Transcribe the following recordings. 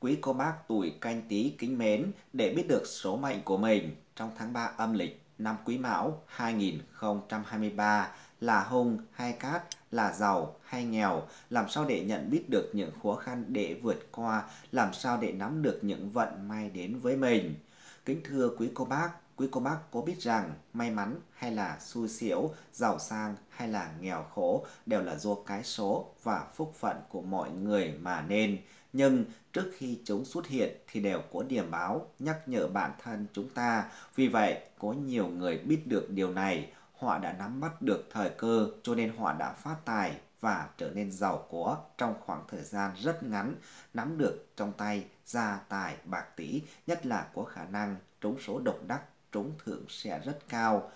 quý cô bác tuổi canh tí kính mến để biết được số mệnh của mình trong tháng 3 âm lịch năm quý mão 2023 là hung hay cát, là giàu hay nghèo, làm sao để nhận biết được những khó khăn để vượt qua, làm sao để nắm được những vận may đến với mình. Kính thưa quý cô bác, quý cô bác có biết rằng may mắn hay là xui xẻo, giàu sang hay là nghèo khổ đều là do cái số và phúc phận của mọi người mà nên nhưng trước khi chúng xuất hiện thì đều có điểm báo nhắc nhở bản thân chúng ta. Vì vậy, có nhiều người biết được điều này, họ đã nắm bắt được thời cơ cho nên họ đã phát tài và trở nên giàu có trong khoảng thời gian rất ngắn, nắm được trong tay gia tài bạc tỷ, nhất là có khả năng trúng số độc đắc, trúng thưởng sẽ rất cao.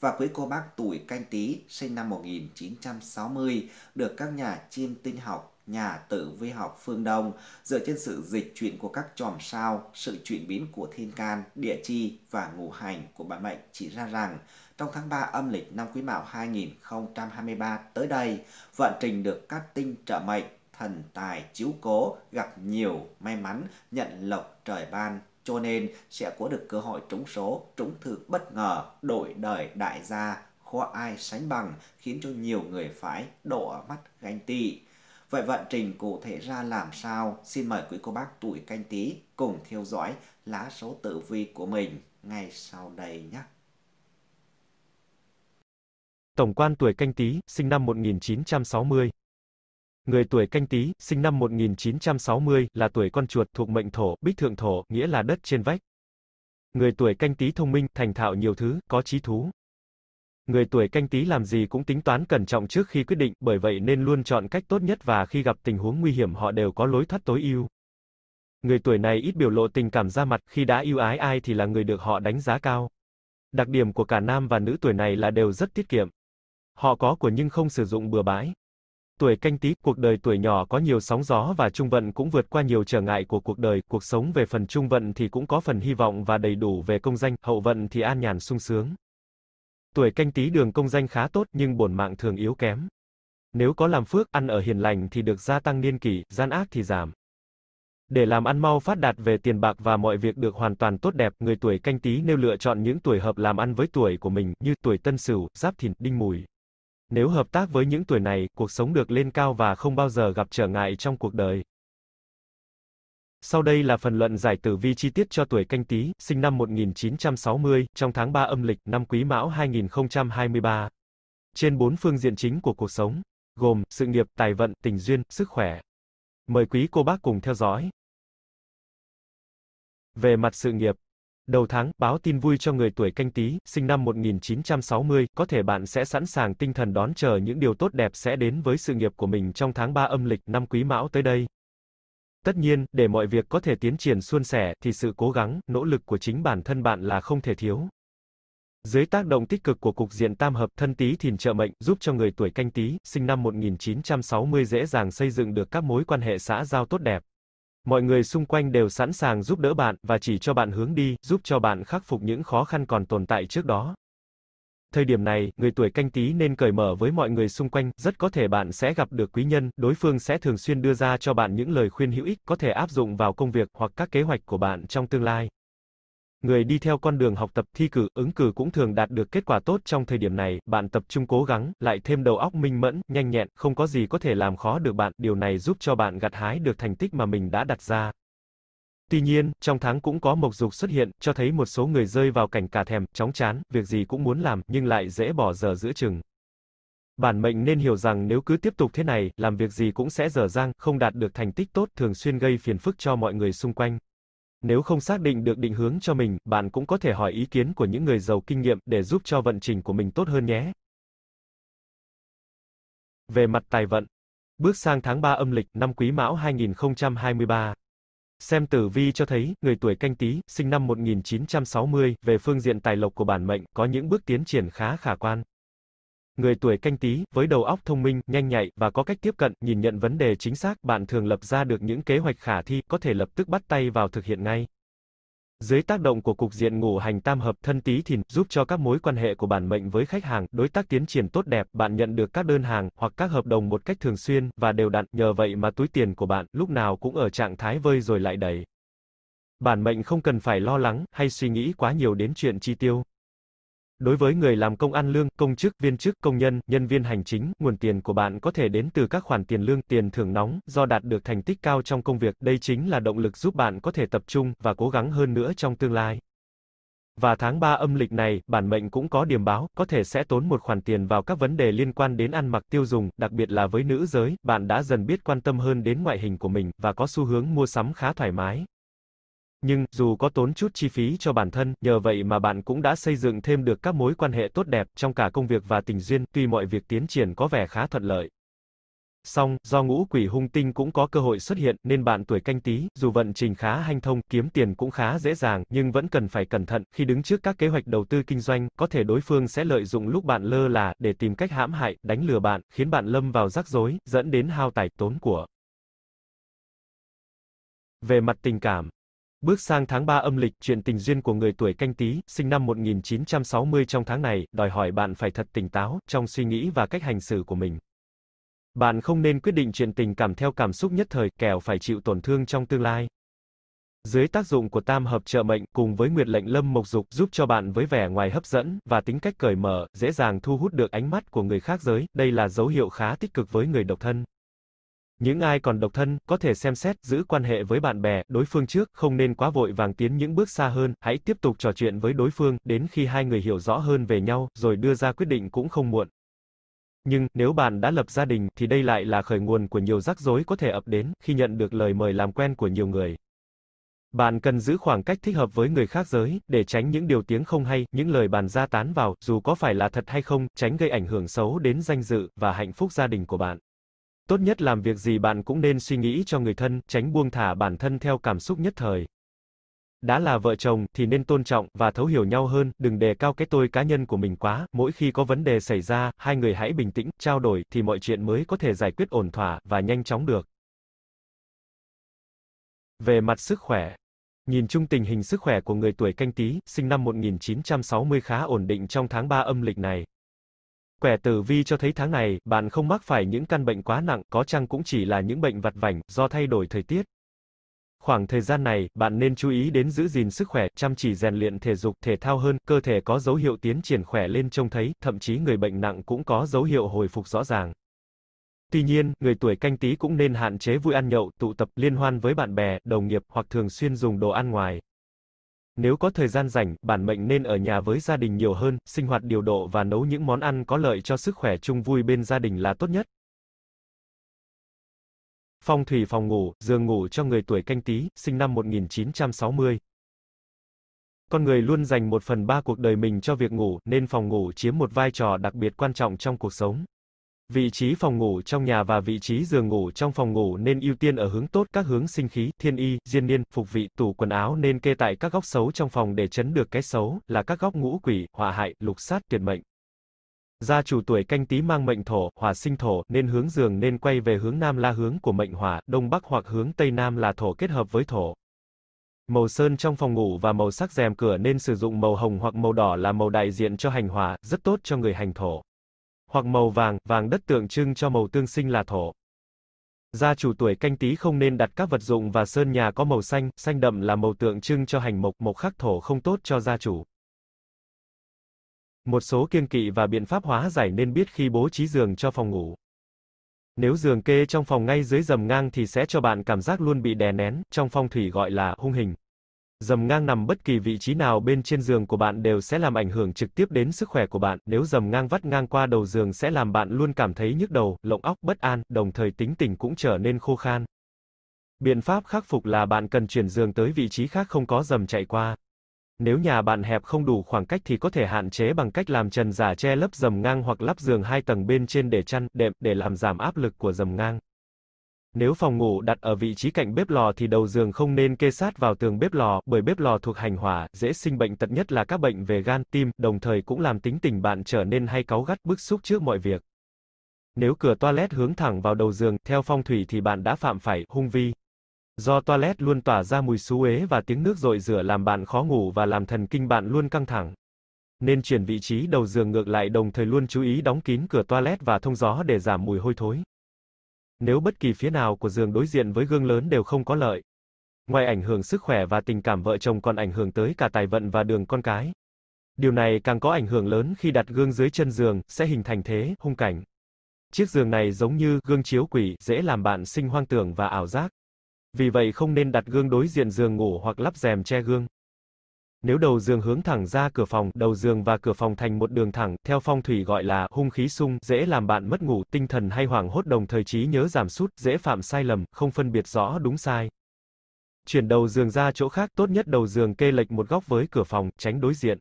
Và quý cô bác tuổi canh tí sinh năm 1960 được các nhà chiêm tinh học nhà tử vi học phương Đông dựa trên sự dịch chuyển của các chòm sao, sự chuyển biến của thiên can, địa chi và ngũ hành của bản mệnh chỉ ra rằng trong tháng 3 âm lịch năm Quý Mão 2023 tới đây, vận trình được các tinh trợ mệnh, thần tài chiếu cố, gặp nhiều may mắn, nhận lộc trời ban cho nên sẽ có được cơ hội trúng số, trúng thử bất ngờ, đổi đời đại gia, khó ai sánh bằng, khiến cho nhiều người phải đổ mắt ganh tị. Vậy vận trình cụ thể ra làm sao? Xin mời quý cô bác tuổi canh tí cùng theo dõi lá số tử vi của mình ngay sau đây nhé. Tổng quan tuổi canh tí, sinh năm 1960. Người tuổi canh tí, sinh năm 1960, là tuổi con chuột thuộc mệnh thổ, bích thượng thổ, nghĩa là đất trên vách. Người tuổi canh tí thông minh, thành thạo nhiều thứ, có trí thú, người tuổi canh tí làm gì cũng tính toán cẩn trọng trước khi quyết định, bởi vậy nên luôn chọn cách tốt nhất và khi gặp tình huống nguy hiểm họ đều có lối thoát tối ưu. Người tuổi này ít biểu lộ tình cảm ra mặt, khi đã yêu ái ai thì là người được họ đánh giá cao. Đặc điểm của cả nam và nữ tuổi này là đều rất tiết kiệm. Họ có của nhưng không sử dụng bừa bãi. Tuổi canh tí, cuộc đời tuổi nhỏ có nhiều sóng gió và trung vận cũng vượt qua nhiều trở ngại của cuộc đời, cuộc sống về phần trung vận thì cũng có phần hy vọng và đầy đủ về công danh, hậu vận thì an nhàn sung sướng. Tuổi canh tí đường công danh khá tốt nhưng bổn mạng thường yếu kém. Nếu có làm phước, ăn ở hiền lành thì được gia tăng niên kỷ, gian ác thì giảm. Để làm ăn mau phát đạt về tiền bạc và mọi việc được hoàn toàn tốt đẹp, người tuổi canh tí nêu lựa chọn những tuổi hợp làm ăn với tuổi của mình, như tuổi tân sửu, giáp thìn, đinh mùi. Nếu hợp tác với những tuổi này, cuộc sống được lên cao và không bao giờ gặp trở ngại trong cuộc đời. Sau đây là phần luận giải tử vi chi tiết cho tuổi canh tí, sinh năm 1960, trong tháng 3 âm lịch, năm quý mão 2023. Trên bốn phương diện chính của cuộc sống, gồm, sự nghiệp, tài vận, tình duyên, sức khỏe. Mời quý cô bác cùng theo dõi. Về mặt sự nghiệp, Đầu tháng, báo tin vui cho người tuổi canh tí, sinh năm 1960, có thể bạn sẽ sẵn sàng tinh thần đón chờ những điều tốt đẹp sẽ đến với sự nghiệp của mình trong tháng 3 âm lịch năm quý mão tới đây. Tất nhiên, để mọi việc có thể tiến triển suôn sẻ, thì sự cố gắng, nỗ lực của chính bản thân bạn là không thể thiếu. Dưới tác động tích cực của cục diện tam hợp, thân tí thìn trợ mệnh, giúp cho người tuổi canh tí, sinh năm 1960 dễ dàng xây dựng được các mối quan hệ xã giao tốt đẹp. Mọi người xung quanh đều sẵn sàng giúp đỡ bạn, và chỉ cho bạn hướng đi, giúp cho bạn khắc phục những khó khăn còn tồn tại trước đó. Thời điểm này, người tuổi canh tí nên cởi mở với mọi người xung quanh, rất có thể bạn sẽ gặp được quý nhân, đối phương sẽ thường xuyên đưa ra cho bạn những lời khuyên hữu ích, có thể áp dụng vào công việc hoặc các kế hoạch của bạn trong tương lai. Người đi theo con đường học tập, thi cử, ứng cử cũng thường đạt được kết quả tốt trong thời điểm này, bạn tập trung cố gắng, lại thêm đầu óc minh mẫn, nhanh nhẹn, không có gì có thể làm khó được bạn, điều này giúp cho bạn gặt hái được thành tích mà mình đã đặt ra. Tuy nhiên, trong tháng cũng có mộc dục xuất hiện, cho thấy một số người rơi vào cảnh cả thèm, chóng chán, việc gì cũng muốn làm, nhưng lại dễ bỏ giờ giữa chừng. Bản mệnh nên hiểu rằng nếu cứ tiếp tục thế này, làm việc gì cũng sẽ dở dang, không đạt được thành tích tốt, thường xuyên gây phiền phức cho mọi người xung quanh. Nếu không xác định được định hướng cho mình, bạn cũng có thể hỏi ý kiến của những người giàu kinh nghiệm để giúp cho vận trình của mình tốt hơn nhé. Về mặt tài vận, bước sang tháng 3 âm lịch, năm Quý Mão 2023. Xem tử vi cho thấy, người tuổi canh tí, sinh năm 1960, về phương diện tài lộc của bản mệnh, có những bước tiến triển khá khả quan. Người tuổi canh tí, với đầu óc thông minh, nhanh nhạy, và có cách tiếp cận, nhìn nhận vấn đề chính xác, bạn thường lập ra được những kế hoạch khả thi, có thể lập tức bắt tay vào thực hiện ngay. Dưới tác động của cục diện ngũ hành tam hợp thân tí thìn, giúp cho các mối quan hệ của bản mệnh với khách hàng, đối tác tiến triển tốt đẹp, bạn nhận được các đơn hàng hoặc các hợp đồng một cách thường xuyên và đều đặn, nhờ vậy mà túi tiền của bạn lúc nào cũng ở trạng thái vơi rồi lại đầy. Bản mệnh không cần phải lo lắng hay suy nghĩ quá nhiều đến chuyện chi tiêu. Đối với người làm công ăn lương, công chức, viên chức, công nhân, nhân viên hành chính, nguồn tiền của bạn có thể đến từ các khoản tiền lương, tiền thưởng nóng, do đạt được thành tích cao trong công việc, đây chính là động lực giúp bạn có thể tập trung và cố gắng hơn nữa trong tương lai. Và tháng 3 âm lịch này, bản mệnh cũng có điểm báo, có thể sẽ tốn một khoản tiền vào các vấn đề liên quan đến ăn mặc tiêu dùng, đặc biệt là với nữ giới, bạn đã dần biết quan tâm hơn đến ngoại hình của mình, và có xu hướng mua sắm khá thoải mái. Nhưng, dù có tốn chút chi phí cho bản thân, nhờ vậy mà bạn cũng đã xây dựng thêm được các mối quan hệ tốt đẹp, trong cả công việc và tình duyên, tuy mọi việc tiến triển có vẻ khá thuận lợi. Song, do ngũ quỷ hung tinh cũng có cơ hội xuất hiện, nên bạn tuổi canh tí, dù vận trình khá hanh thông, kiếm tiền cũng khá dễ dàng, nhưng vẫn cần phải cẩn thận, khi đứng trước các kế hoạch đầu tư kinh doanh, có thể đối phương sẽ lợi dụng lúc bạn lơ là, để tìm cách hãm hại, đánh lừa bạn, khiến bạn lâm vào rắc rối, dẫn đến hao tài, tốn của. Về mặt tình cảm, Bước sang tháng 3 âm lịch, chuyện tình duyên của người tuổi canh tí, sinh năm 1960 trong tháng này, đòi hỏi bạn phải thật tỉnh táo, trong suy nghĩ và cách hành xử của mình. Bạn không nên quyết định chuyện tình cảm theo cảm xúc nhất thời, kẻo phải chịu tổn thương trong tương lai. Dưới tác dụng của tam hợp trợ mệnh cùng với nguyệt lệnh lâm mộc dục giúp cho bạn với vẻ ngoài hấp dẫn và tính cách cởi mở, dễ dàng thu hút được ánh mắt của người khác giới, đây là dấu hiệu khá tích cực với người độc thân. Những ai còn độc thân, có thể xem xét, giữ quan hệ với bạn bè, đối phương trước, không nên quá vội vàng tiến những bước xa hơn, hãy tiếp tục trò chuyện với đối phương, đến khi hai người hiểu rõ hơn về nhau, rồi đưa ra quyết định cũng không muộn. Nhưng, nếu bạn đã lập gia đình, thì đây lại là khởi nguồn của nhiều rắc rối có thể ập đến, khi nhận được lời mời làm quen của nhiều người. Bạn cần giữ khoảng cách thích hợp với người khác giới, để tránh những điều tiếng không hay, những lời bàn ra tán vào, dù có phải là thật hay không, tránh gây ảnh hưởng xấu đến danh dự, và hạnh phúc gia đình của bạn. Tốt nhất làm việc gì bạn cũng nên suy nghĩ cho người thân, tránh buông thả bản thân theo cảm xúc nhất thời. Đã là vợ chồng thì nên tôn trọng và thấu hiểu nhau hơn, đừng đề cao cái tôi cá nhân của mình quá, mỗi khi có vấn đề xảy ra, hai người hãy bình tĩnh, trao đổi thì mọi chuyện mới có thể giải quyết ổn thỏa và nhanh chóng được. Về mặt sức khỏe, Nhìn chung tình hình sức khỏe của người tuổi canh tí, sinh năm 1960 khá ổn định trong tháng 3 âm lịch này. Quẻ tử vi cho thấy tháng này, bạn không mắc phải những căn bệnh quá nặng, có chăng cũng chỉ là những bệnh vặt vảnh, do thay đổi thời tiết. Khoảng thời gian này, bạn nên chú ý đến giữ gìn sức khỏe, chăm chỉ rèn luyện thể dục, thể thao hơn, cơ thể có dấu hiệu tiến triển khỏe lên trông thấy, thậm chí người bệnh nặng cũng có dấu hiệu hồi phục rõ ràng. Tuy nhiên, người tuổi canh tí cũng nên hạn chế vui ăn nhậu, tụ tập, liên hoan với bạn bè, đồng nghiệp, hoặc thường xuyên dùng đồ ăn ngoài. Nếu có thời gian rảnh, bản mệnh nên ở nhà với gia đình nhiều hơn, sinh hoạt điều độ và nấu những món ăn có lợi cho sức khỏe chung vui bên gia đình là tốt nhất. Phong thủy phòng ngủ, giường ngủ cho người tuổi canh tí, sinh năm 1960. Con người luôn dành một phần ba cuộc đời mình cho việc ngủ, nên phòng ngủ chiếm một vai trò đặc biệt quan trọng trong cuộc sống. Vị trí phòng ngủ trong nhà và vị trí giường ngủ trong phòng ngủ nên ưu tiên ở hướng tốt các hướng sinh khí, thiên y, diên niên, phục vị, tủ quần áo nên kê tại các góc xấu trong phòng để chấn được cái xấu, là các góc ngũ quỷ, họa hại, lục sát, tuyệt mệnh. Gia chủ tuổi canh tí mang mệnh thổ, hỏa sinh thổ, nên hướng giường nên quay về hướng nam là hướng của mệnh hỏa, đông bắc hoặc hướng tây nam là thổ kết hợp với thổ. Màu sơn trong phòng ngủ và màu sắc rèm cửa nên sử dụng màu hồng hoặc màu đỏ là màu đại diện cho hành hỏa, rất tốt cho người hành thổ hoặc màu vàng, vàng đất tượng trưng cho màu tương sinh là thổ. Gia chủ tuổi canh tí không nên đặt các vật dụng và sơn nhà có màu xanh, xanh đậm là màu tượng trưng cho hành mộc, mộc khắc thổ không tốt cho gia chủ. Một số kiêng kỵ và biện pháp hóa giải nên biết khi bố trí giường cho phòng ngủ. Nếu giường kê trong phòng ngay dưới rầm ngang thì sẽ cho bạn cảm giác luôn bị đè nén, trong phong thủy gọi là hung hình. Dầm ngang nằm bất kỳ vị trí nào bên trên giường của bạn đều sẽ làm ảnh hưởng trực tiếp đến sức khỏe của bạn, nếu dầm ngang vắt ngang qua đầu giường sẽ làm bạn luôn cảm thấy nhức đầu, lộng óc, bất an, đồng thời tính tình cũng trở nên khô khan. Biện pháp khắc phục là bạn cần chuyển giường tới vị trí khác không có dầm chạy qua. Nếu nhà bạn hẹp không đủ khoảng cách thì có thể hạn chế bằng cách làm trần giả che lấp dầm ngang hoặc lắp giường hai tầng bên trên để chăn, đệm, để làm giảm áp lực của dầm ngang. Nếu phòng ngủ đặt ở vị trí cạnh bếp lò thì đầu giường không nên kê sát vào tường bếp lò, bởi bếp lò thuộc hành hỏa, dễ sinh bệnh tật nhất là các bệnh về gan, tim, đồng thời cũng làm tính tình bạn trở nên hay cáu gắt, bức xúc trước mọi việc. Nếu cửa toilet hướng thẳng vào đầu giường, theo phong thủy thì bạn đã phạm phải hung vi. Do toilet luôn tỏa ra mùi xú ế và tiếng nước rội rửa làm bạn khó ngủ và làm thần kinh bạn luôn căng thẳng. Nên chuyển vị trí đầu giường ngược lại đồng thời luôn chú ý đóng kín cửa toilet và thông gió để giảm mùi hôi thối. Nếu bất kỳ phía nào của giường đối diện với gương lớn đều không có lợi. Ngoài ảnh hưởng sức khỏe và tình cảm vợ chồng còn ảnh hưởng tới cả tài vận và đường con cái. Điều này càng có ảnh hưởng lớn khi đặt gương dưới chân giường, sẽ hình thành thế, hung cảnh. Chiếc giường này giống như gương chiếu quỷ, dễ làm bạn sinh hoang tưởng và ảo giác. Vì vậy không nên đặt gương đối diện giường ngủ hoặc lắp rèm che gương. Nếu đầu giường hướng thẳng ra cửa phòng, đầu giường và cửa phòng thành một đường thẳng, theo phong thủy gọi là hung khí sung, dễ làm bạn mất ngủ, tinh thần hay hoảng hốt đồng thời trí nhớ giảm sút, dễ phạm sai lầm, không phân biệt rõ đúng sai. Chuyển đầu giường ra chỗ khác, tốt nhất đầu giường kê lệch một góc với cửa phòng, tránh đối diện.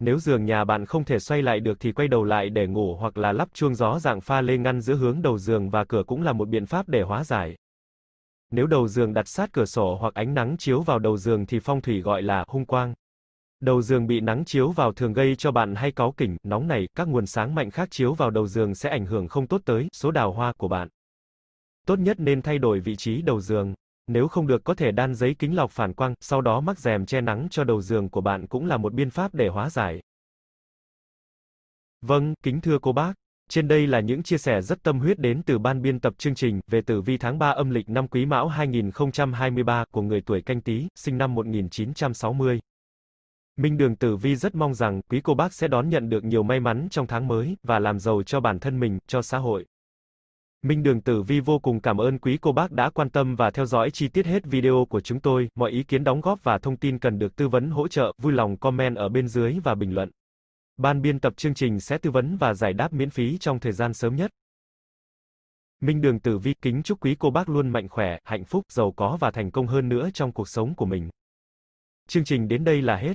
Nếu giường nhà bạn không thể xoay lại được thì quay đầu lại để ngủ hoặc là lắp chuông gió dạng pha lê ngăn giữa hướng đầu giường và cửa cũng là một biện pháp để hóa giải. Nếu đầu giường đặt sát cửa sổ hoặc ánh nắng chiếu vào đầu giường thì phong thủy gọi là hung quang. Đầu giường bị nắng chiếu vào thường gây cho bạn hay cáu kỉnh, nóng nảy các nguồn sáng mạnh khác chiếu vào đầu giường sẽ ảnh hưởng không tốt tới số đào hoa của bạn. Tốt nhất nên thay đổi vị trí đầu giường. Nếu không được có thể đan giấy kính lọc phản quang, sau đó mắc rèm che nắng cho đầu giường của bạn cũng là một biện pháp để hóa giải. Vâng, kính thưa cô bác, trên đây là những chia sẻ rất tâm huyết đến từ ban biên tập chương trình về tử vi tháng 3 âm lịch năm Quý Mão 2023 của người tuổi Canh Tý, sinh năm 1960. Minh Đường Tử Vi rất mong rằng, quý cô bác sẽ đón nhận được nhiều may mắn trong tháng mới, và làm giàu cho bản thân mình, cho xã hội. Minh Đường Tử Vi vô cùng cảm ơn quý cô bác đã quan tâm và theo dõi chi tiết hết video của chúng tôi, mọi ý kiến đóng góp và thông tin cần được tư vấn hỗ trợ, vui lòng comment ở bên dưới và bình luận. Ban biên tập chương trình sẽ tư vấn và giải đáp miễn phí trong thời gian sớm nhất. Minh Đường Tử Vi kính chúc quý cô bác luôn mạnh khỏe, hạnh phúc, giàu có và thành công hơn nữa trong cuộc sống của mình. Chương trình đến đây là hết.